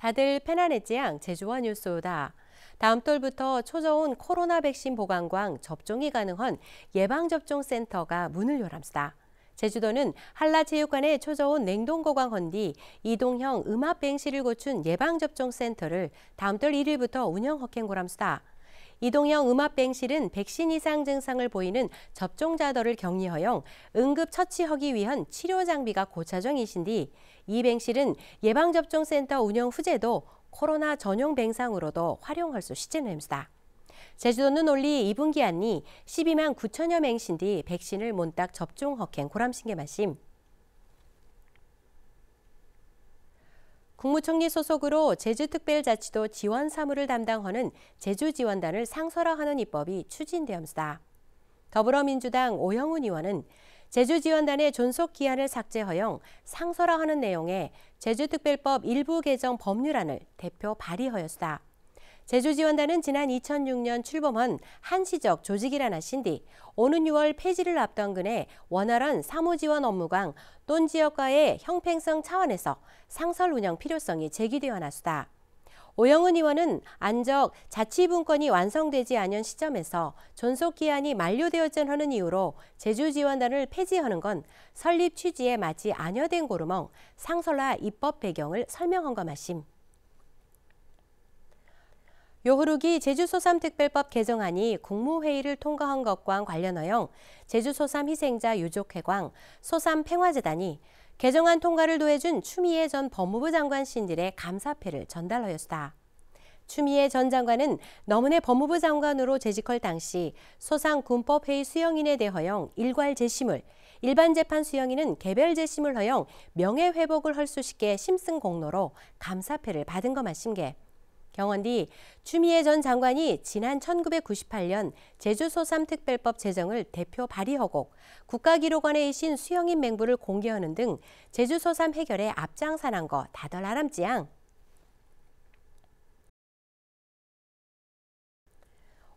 다들 편안네지앙 제주와 뉴스다 다음 돌부터 초저온 코로나 백신 보강광 접종이 가능한 예방접종센터가 문을 열합니다. 제주도는 한라체육관에 초저온 냉동고강 헌디 이동형 음압 뱅실을 고춘 예방접종센터를 다음 달 1일부터 운영 허행고람수다. 이동형 음압병실은 백신 이상 증상을 보이는 접종자들을 격리허용, 응급처치하기 위한 치료 장비가 고차정이신 뒤, 이 병실은 예방접종센터 운영 후제도 코로나 전용 뱅상으로도 활용할 수시즌냄스다 제주도는 올리 2분기 안이 12만 9천여 맹신 뒤 백신을 몬딱 접종 허행 고람신계 마심. 국무총리 소속으로 제주특별자치도 지원 사무를 담당하는 제주지원단을 상설화하는 입법이 추진되었습니다. 더불어민주당 오영훈 의원은 제주지원단의 존속 기한을 삭제하여 상설화하는 내용의 제주특별법 일부 개정 법률안을 대표 발의하였습니다. 제조지원단은 지난 2006년 출범한 한시적 조직이란하신뒤 오는 6월 폐지를 앞둔근해 원활한 사무지원 업무강 돈 지역과의 형평성 차원에서 상설 운영 필요성이 제기되어 나수다. 오영은 의원은 안적 자치분권이 완성되지 않은 시점에서 존속기한이 만료되었전 하는 이유로 제주지원단을 폐지하는 건 설립 취지에 맞지 않여된 고르멍 상설화 입법 배경을 설명한 것 마심. 요호룩기 제주소삼특별법 개정안이 국무회의를 통과한 것과 관련하여 제주소삼 희생자 유족회광, 소삼평화재단이 개정안 통과를 도해준 추미애 전 법무부 장관 신들의 감사패를 전달하였다. 추미애 전 장관은 너문의 법무부 장관으로 재직할 당시 소상군법회의 수영인에 대하여 일괄 재심을, 일반 재판 수영인은 개별 재심을 허용 명예회복을 할수 있게 심승 공로로 감사패를 받은 것만 심게 병원 뒤 추미애 전 장관이 지난 1998년 제주소삼특별법 제정을 대표 발의하고 국가기록원에 이신 수영인 맹부를 공개하는 등 제주소삼 해결에 앞장서난 거 다들 아람지양.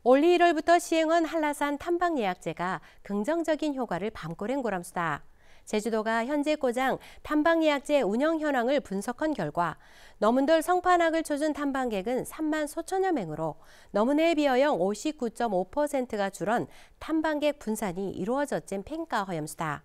올 1월부터 시행한 한라산 탐방 예약제가 긍정적인 효과를 밤고랭 고람수다. 제주도가 현재 고장 탐방 예약제 운영 현황을 분석한 결과 너문돌 성판악을 쳐준 탐방객은 3만 4천여 명으로 너문에 비어여 59.5%가 줄은 탐방객 분산이 이루어졌진 평가 허염수다.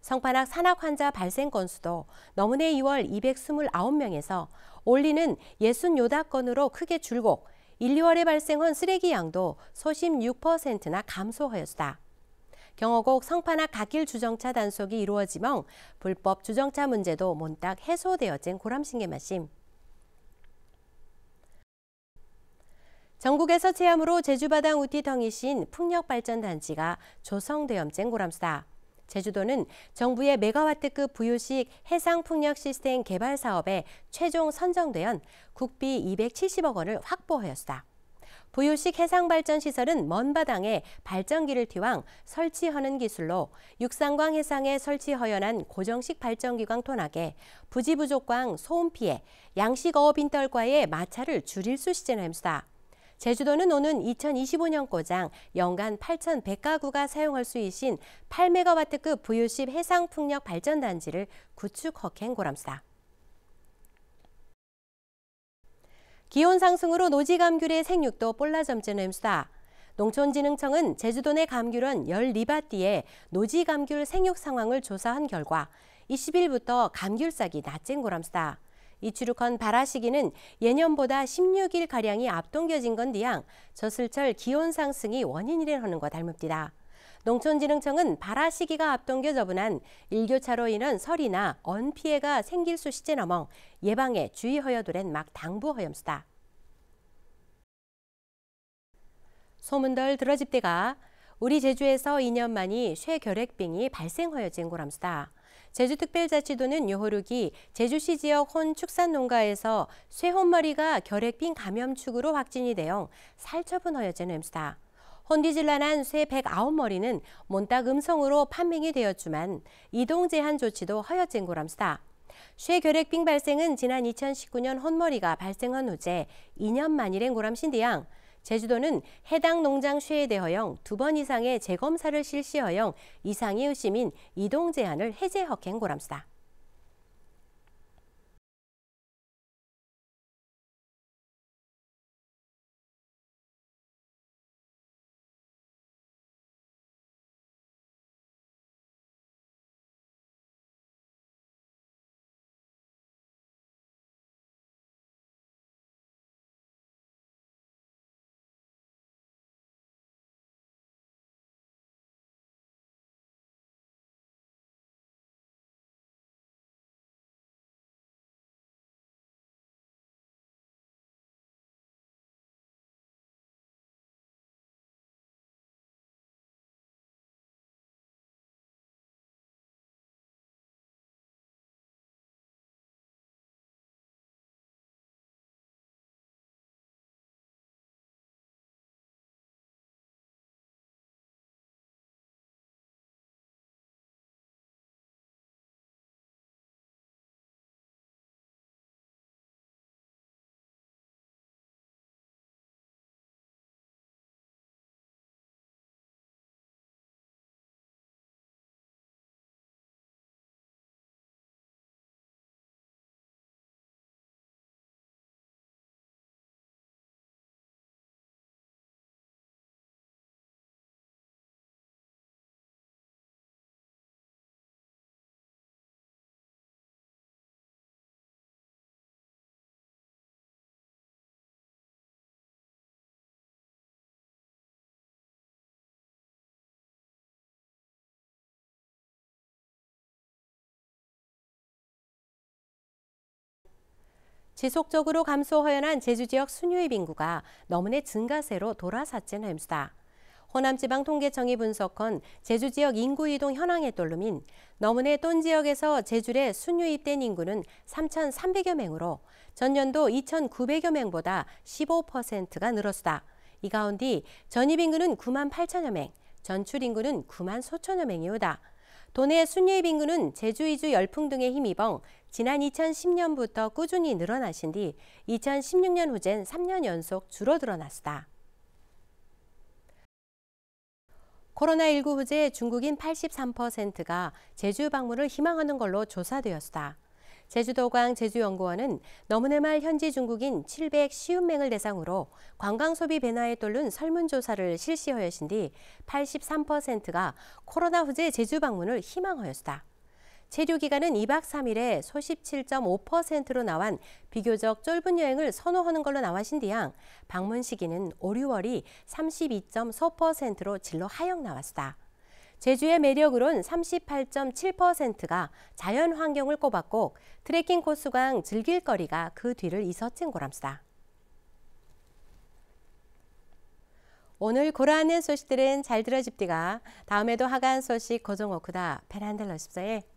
성판악 산악 환자 발생 건수도 너문의 2월 229명에서 올리는 68 건으로 크게 줄고 1, 2월에 발생한 쓰레기 양도 46%나 감소하였다. 경호국 성판악 갓길 주정차 단속이 이루어지며 불법 주정차 문제도 몬딱 해소되어진 고람신계 말씀. 전국에서 체험으로 제주바다 우티 덩이신 풍력발전단지가 조성되염쟁고람사다 제주도는 정부의 메가와트급 부유식 해상풍력 시스템 개발 사업에 최종 선정되어 국비 270억 원을 확보하였다. 부유식 해상발전시설은 먼바당에 발전기를 티왕 설치하는 기술로 육상광 해상에 설치 허연한 고정식 발전기광 토나에 부지 부족광 소음 피해, 양식어업 인털과의 마찰을 줄일 수 있습니다. 제주도는 오는 2025년고장 연간 8,100가구가 사용할 수 있인 8메가와트급 부유식 해상풍력 발전단지를 구축 허행 고람사. 기온 상승으로 노지 감귤의 생육도 볼라점증냄수다. 농촌진흥청은 제주도 내 감귤원 12바띠에 노지 감귤 생육 상황을 조사한 결과 20일부터 감귤싹이 낮은 고람수다. 이추루컨 발화 시기는 예년보다 16일 가량이 앞당겨진 건디양 저슬철 기온 상승이 원인이라 는거 닮읍디다. 농촌진흥청은 발아 시기가 앞당겨 저분한 일교차로 인한 설이나 언 피해가 생길 수 시제 넘어 예방에 주의 허여도랜 막 당부 허염수다. 소문덜 들어집대가 우리 제주에서 2년 만이 쇠결핵병이 발생하여진 고람수다. 제주특별자치도는 요호룩이 제주시 지역 혼 축산농가에서 쇠혼머리가 결핵병 감염축으로 확진이 되어 살처분하여진 음수다. 혼디질란한 쇠 109머리는 몬딱 음성으로 판명이 되었지만 이동 제한 조치도 허여진 고람스다. 쇠결핵빙 발생은 지난 2019년 혼머리가 발생한 후제 2년 만일엔 고람신디양 제주도는 해당 농장 쇠에 대하여 두번 이상의 재검사를 실시하여 이상의 의심인 이동 제한을 해제허행 고람스다. 지속적으로 감소 허연한 제주 지역 순유입 인구가 너문의 증가세로 돌아섰진 햄수다. 호남지방통계청이 분석한 제주 지역 인구 이동 현황에 떨름인 너무내 똔 지역에서 제주에 순유입된 인구는 3,300여 명으로 전년도 2,900여 명보다 15%가 늘었다. 이 가운데 전입 인구는 9만 8천여 명, 전출 인구는 9만 4천여 명이오다. 도내 순유입 인구는 제주 이주 열풍 등에 힘입어 지난 2010년부터 꾸준히 늘어나신 뒤 2016년 후젠 3년 연속 줄어들어났다. 코로나19 후제 중국인 83%가 제주 방문을 희망하는 걸로 조사되었다. 제주도광 제주연구원은 너무나 말 현지 중국인 750명을 대상으로 관광 소비 변화에 따른 설문조사를 실시하였신 뒤 83%가 코로나 후제 제주 방문을 희망하였다. 체류 기간은 2박 3일에 소1 7 5로 나온 비교적 짧은 여행을 선호하는 걸로 나와신 디양 방문 시기는 5, 6월이 삼십이점로 진로 하역 나왔다. 제주의 매력으론 38.7%가 자연 환경을 꼽았고 트레킹 코스강 즐길 거리가 그 뒤를 이서친 고람스다. 오늘 고라하는 소식들은 잘 들어집디가 다음에도 하간 소식 고정오크다 베란델 러십사에